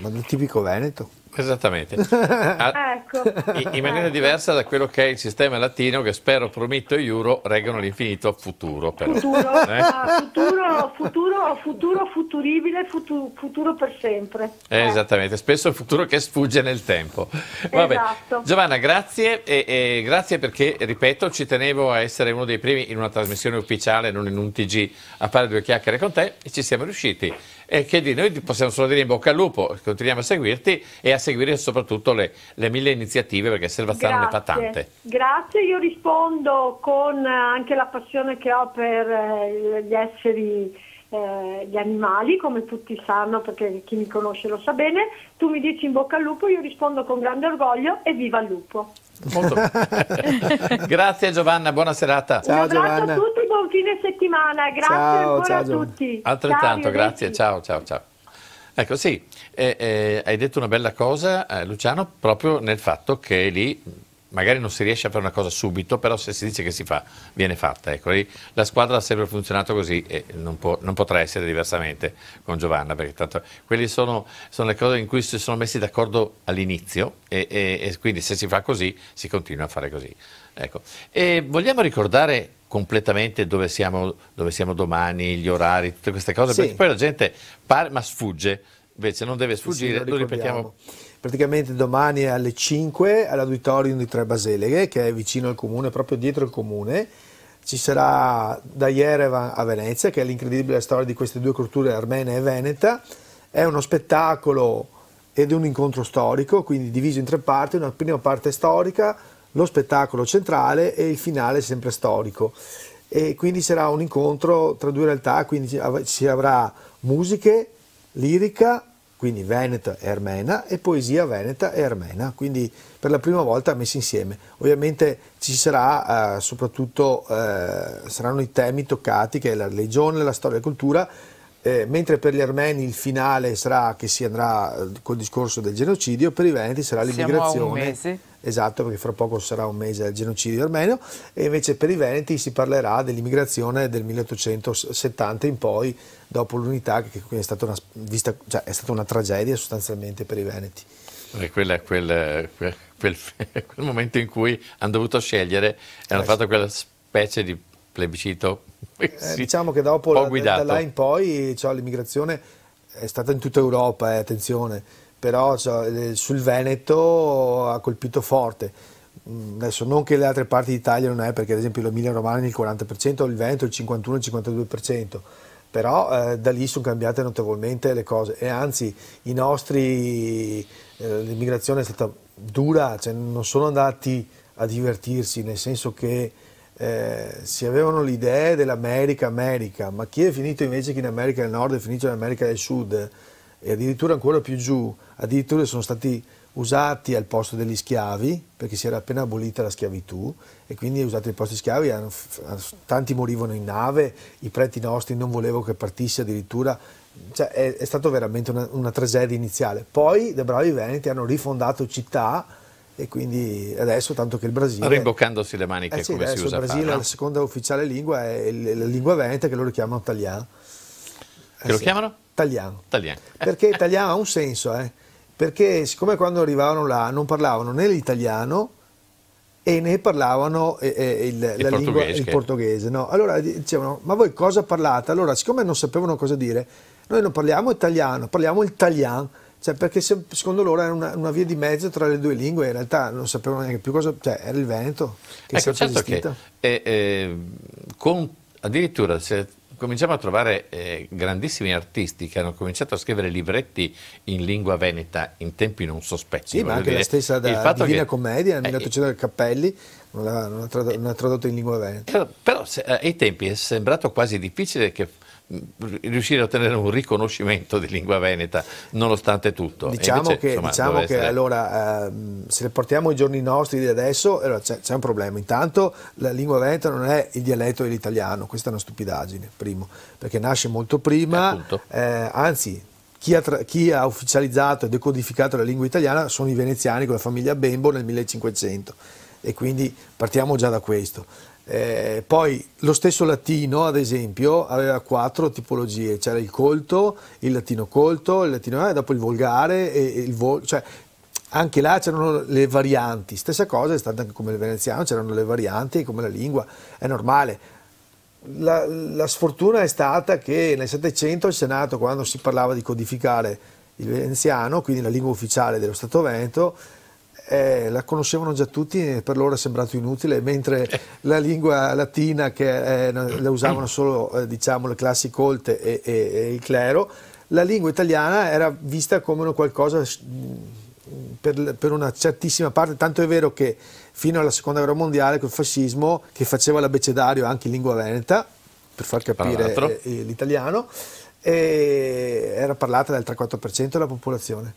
S2: ma del tipico veneto.
S1: Esattamente, A, ah,
S2: ecco.
S4: in, in
S1: maniera diversa da quello che è il sistema latino che spero, prometto e Euro reggono l'infinito futuro. Però. Futuro, eh?
S2: futuro, futuro,
S4: futuro, futuribile, futu, futuro per sempre.
S1: Eh, esattamente, spesso il futuro che sfugge nel tempo. Vabbè. Esatto. Giovanna, grazie e, e grazie perché, ripeto, ci tenevo a essere uno dei primi in una trasmissione ufficiale, non in un TG, a fare due chiacchiere con te e ci siamo riusciti e che noi possiamo solo dire in bocca al lupo, continuiamo a seguirti e a seguire soprattutto le, le mille iniziative perché Selvazzano ne fa tante.
S4: Grazie, io rispondo con eh, anche la passione che ho per eh, gli esseri, eh, gli animali, come tutti sanno perché chi mi conosce lo sa bene, tu mi dici in bocca al lupo, io rispondo con grande orgoglio e viva il lupo. Molto.
S1: grazie Giovanna, buona serata. Ciao, Giovanna. a
S4: tutti, buon fine settimana, grazie ciao, ancora ciao, a tutti. Altrettanto, ciao, grazie,
S1: ciao, ciao, ciao. Ecco sì, eh, eh, hai detto una bella cosa eh, Luciano proprio nel fatto che lì magari non si riesce a fare una cosa subito, però se si dice che si fa, viene fatta. Ecco, la squadra ha sempre funzionato così e non, può, non potrà essere diversamente con Giovanna, perché tanto quelle sono, sono le cose in cui si sono messi d'accordo all'inizio e, e, e, quindi se si fa così si continua a fare così. Ecco. E vogliamo ricordare completamente dove siamo, dove siamo domani, gli orari, tutte queste cose, sì. perché poi la gente pare ma sfugge, invece non deve sfuggire, sì, lo, lo ripetiamo
S2: praticamente domani alle 5 all'auditorium di Tre Baseleghe, che è vicino al comune, proprio dietro il comune. Ci sarà da Yerevan a Venezia, che è l'incredibile storia di queste due culture armena e veneta. È uno spettacolo ed un incontro storico, quindi diviso in tre parti, una prima parte storica, lo spettacolo centrale e il finale sempre storico. E quindi sarà un incontro tra due realtà, quindi si avrà musiche, lirica, quindi Veneta e Armena, e Poesia Veneta e Armena, quindi per la prima volta messi insieme. Ovviamente ci sarà eh, soprattutto, eh, saranno i temi toccati che è la religione, la storia e la cultura, eh, mentre per gli armeni il finale sarà che si andrà eh, col discorso del genocidio, per i veneti sarà l'immigrazione. Esatto, perché fra poco sarà un mese del genocidio armeno, e invece per i veneti si parlerà dell'immigrazione del 1870 in poi dopo l'unità che è stata una, vista, cioè, è stata una tragedia sostanzialmente per i Veneti.
S1: Eh, quella, quel, quel, quel, quel, momento in cui hanno dovuto scegliere e hanno eh, fatto quella specie di plebiscito. Eh, sì, diciamo
S2: che dopo la, da là in poi cioè, l'immigrazione è stata in tutta Europa, eh, attenzione, però cioè, sul Veneto ha colpito forte. Mm, adesso non che le altre parti d'Italia non è, perché ad esempio l'Emilia Romagna il 40%, il Veneto il 51-52%, però eh, da lì sono cambiate notevolmente le cose e anzi i nostri, eh, l'immigrazione è stata dura, cioè non sono andati a divertirsi, nel senso che eh, si avevano le idee dell'America, America, ma chi è finito invece che in America del Nord è finito in America del Sud e addirittura ancora più giù, addirittura sono stati usati al posto degli schiavi, perché si era appena abolita la schiavitù e quindi usati al posto degli schiavi, tanti morivano in nave, i preti nostri non volevano che partisse addirittura, cioè è, è stata veramente una, una tragedia iniziale. Poi dei bravi veneti hanno rifondato città e quindi adesso tanto che il Brasile...
S1: Rimboccandosi le maniche eh sì, come si usa Il Brasile no? la
S2: seconda ufficiale lingua è la lingua veneta che loro chiamano italiano.
S1: Eh che sì. lo chiamano? Italiano. Italiano.
S2: Perché italiano ha un senso, eh perché siccome quando arrivavano là non parlavano né l'italiano e né parlavano eh, eh, il, il, portoghese, lingua, il portoghese no? allora dicevano ma voi cosa parlate? Allora siccome non sapevano cosa dire noi non parliamo italiano, parliamo italiano cioè perché secondo loro era una, una, via di mezzo tra le due lingue, in realtà non sapevano neanche più cosa, cioè era il vento che ecco, certo esistito.
S1: Che, eh, eh, con, addirittura se cominciamo a trovare eh, grandissimi artisti che hanno cominciato a scrivere libretti in lingua veneta in tempi non sospetti. Sì, ma anche dire. la stessa da Divina che,
S2: Commedia nel eh, 1800 del Cappelli non l'ha, tradotto, in lingua veneta.
S1: Però, però se, eh, ai tempi è sembrato quasi difficile che riuscire a ottenere un riconoscimento di lingua veneta nonostante tutto. Diciamo invece, che, insomma, diciamo che essere...
S2: allora, eh, se portiamo i giorni nostri di adesso, allora c'è, un problema. Intanto la lingua veneta non è il dialetto dell'italiano, questa è una stupidaggine, primo, perché nasce molto prima, eh, eh anzi chi ha, chi ha, ufficializzato e decodificato la lingua italiana sono i veneziani con la famiglia Bembo nel 1500 e quindi partiamo già da questo. Eh, poi lo stesso latino, ad esempio, aveva quattro tipologie: c'era il colto, il latino colto, il latino e eh, dopo il volgare e, e il vol- cioè, anche là c'erano le varianti. Stessa cosa è stata anche come il veneziano, c'erano le varianti come la lingua, è normale. La, la sfortuna è stata che nel Settecento il Senato, quando si parlava di codificare il veneziano, quindi la lingua ufficiale dello Stato Veneto, eh, la conoscevano già tutti e per loro è sembrato inutile, mentre la lingua latina che eh, la usavano solo eh, diciamo, le classi colte e, e, e, il clero, la lingua italiana era vista come qualcosa mm, per, per una certissima parte, tanto è vero che fino alla seconda guerra mondiale col fascismo che faceva l'abbecedario anche in lingua veneta, per far capire eh, l'italiano, eh, era parlata dal 3-4% della popolazione.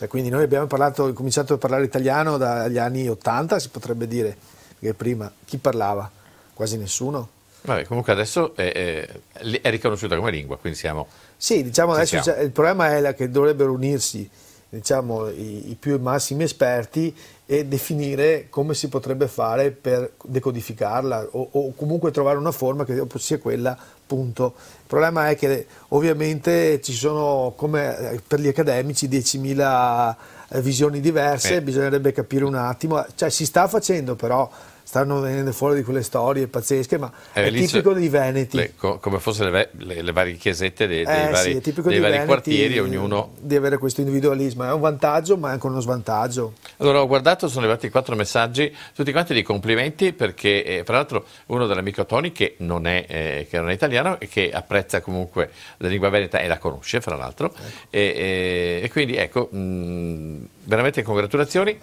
S2: Cioè, quindi noi abbiamo parlato, cominciato a parlare italiano dagli anni 80, si potrebbe dire, che prima chi parlava? Quasi nessuno.
S1: Vabbè, comunque adesso è, è, è riconosciuta come lingua, quindi siamo...
S2: Sì, diciamo adesso siamo. il problema è che dovrebbero unirsi diciamo, i, i più massimi esperti e definire come si potrebbe fare per decodificarla o, o comunque trovare una forma che sia quella punto. Il problema è che ovviamente ci sono, come eh, per gli accademici, 10.000 eh, visioni diverse, eh. bisognerebbe capire un attimo, cioè si sta facendo però stanno venendo fuori di quelle storie pazzesche, ma eh, è tipico di Veneti. Le,
S1: co, come fossero le, le, le, varie chiesette dei, dei eh, vari, sì, dei vari quartieri, ognuno...
S2: Di avere questo individualismo, è un vantaggio ma è anche uno svantaggio.
S1: Allora ho guardato, sono arrivati quattro messaggi, tutti quanti di complimenti perché eh, tra l'altro uno dell'amico Tony che non, è, eh, che non è italiano e che apprezza comunque la lingua veneta e la conosce fra l'altro ecco. e, e, eh, e, quindi ecco... Mh, mm, veramente congratulazioni.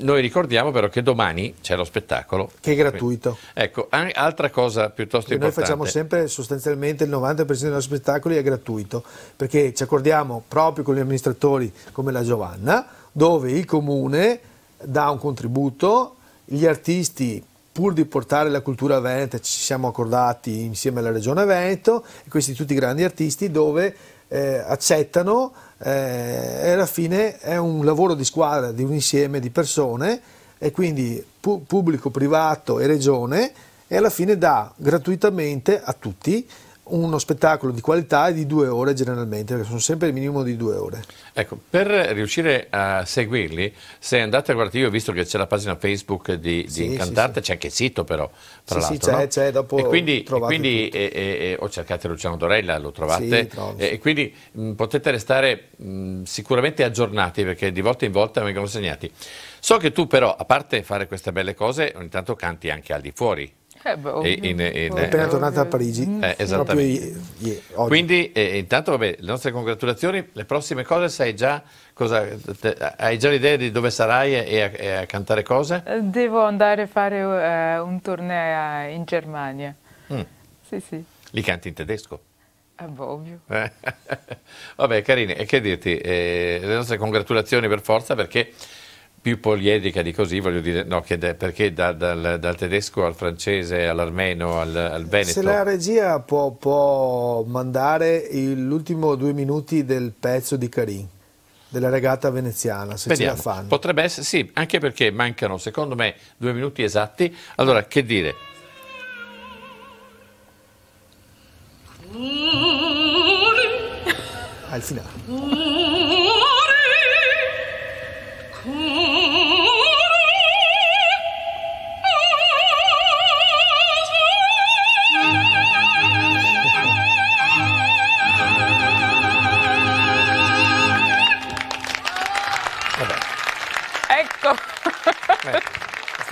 S1: Noi ricordiamo però che domani c'è lo spettacolo. Che è gratuito. Ecco, altra cosa piuttosto importante. Noi facciamo
S2: sempre sostanzialmente il 90% dei nostri spettacoli è gratuito, perché ci accordiamo proprio con gli amministratori come la Giovanna, dove il comune dà un contributo, gli artisti pur di portare la cultura a Veneto ci siamo accordati insieme alla Regione Veneto questi tutti grandi artisti dove eh, accettano eh, e alla fine è un lavoro di squadra, di un insieme di persone e quindi pu pubblico, privato e regione e alla fine dà gratuitamente a tutti uno spettacolo di qualità è di due ore generalmente, perché sono sempre il minimo di due ore.
S1: Ecco, per riuscire a seguirli, se andate a guardare, io ho visto che c'è la pagina Facebook di, di sì, Incantarte, sì, c'è anche il sito però, tra sì, l'altro. Sì, c'è, no? c'è, dopo e quindi, e quindi eh, eh, o cercate Luciano Dorella, lo trovate, eh, e quindi mh, potete restare mh, sicuramente aggiornati, perché di volta in volta vengono segnati. So che tu però, a parte fare queste belle cose, ogni tanto canti anche al di fuori
S3: eh, appena eh, tornata a Parigi. Eh, esattamente.
S1: I, i, Quindi, eh, intanto, vabbè, le nostre congratulazioni. Le prossime cose sai già cosa, te, hai già l'idea di dove sarai e a, e a, cantare cose?
S3: Eh, devo andare a fare uh, un torneo in Germania. Mm. Sì, sì.
S1: Li canti in tedesco? Eh, boh, ovvio. Vabbè, carini, e che dirti? le nostre congratulazioni per forza perché più poliedrica di così, voglio dire, no, de, perché da, dal, dal, tedesco al francese, all'armeno, al, al veneto. Se la
S2: regia può, può mandare l'ultimo due minuti del pezzo di Karim, della regata veneziana, se Vediamo. ce la fanno.
S1: Potrebbe essere, sì, anche perché mancano, secondo me, due minuti esatti. Allora, che dire?
S2: Al
S3: finale.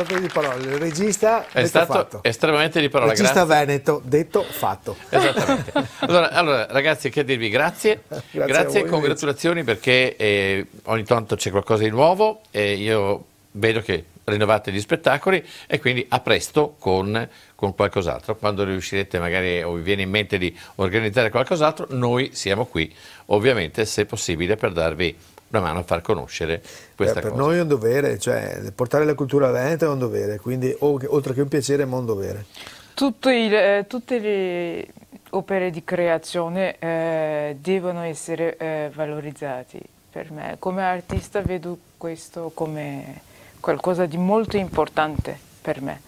S2: stato di parole, il regista è stato fatto.
S1: estremamente di parole. Regista
S2: grazie. Veneto, detto fatto. Esattamente.
S1: Allora, allora, ragazzi, che dirvi? Grazie,
S2: grazie, grazie voi,
S1: congratulazioni invece. perché eh, ogni tanto c'è qualcosa di nuovo e io vedo che rinnovate gli spettacoli e quindi a presto con, con qualcos'altro. Quando riuscirete magari o vi viene in mente di organizzare qualcos'altro, noi siamo qui, ovviamente se possibile, per darvi una mano a far conoscere questa eh, per cosa. Per
S2: noi è un dovere, cioè portare la cultura veneta è un dovere, quindi oltre che un piacere è un dovere.
S3: Il, eh, tutte le opere di creazione eh, devono essere eh, valorizzate per me. Come artista vedo questo come qualcosa di molto importante per me.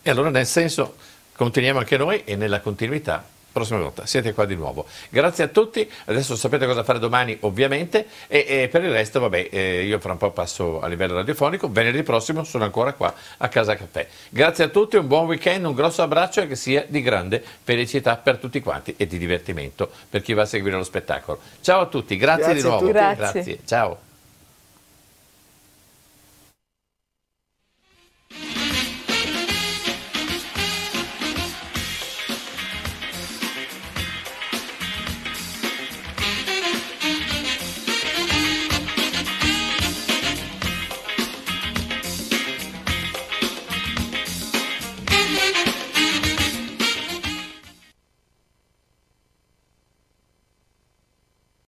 S1: E allora nel senso continuiamo anche noi e nella continuità prossima volta siete qua di nuovo. Grazie a tutti, adesso sapete cosa fare domani ovviamente e, e per il resto vabbè eh, io fra un po' passo a livello radiofonico, venerdì prossimo sono ancora qua a Casa Caffè. Grazie a tutti, un buon weekend, un grosso abbraccio e che sia di grande felicità per tutti quanti e di divertimento per chi va a seguire lo spettacolo. Ciao a tutti, grazie, grazie di nuovo. Grazie. grazie. Ciao.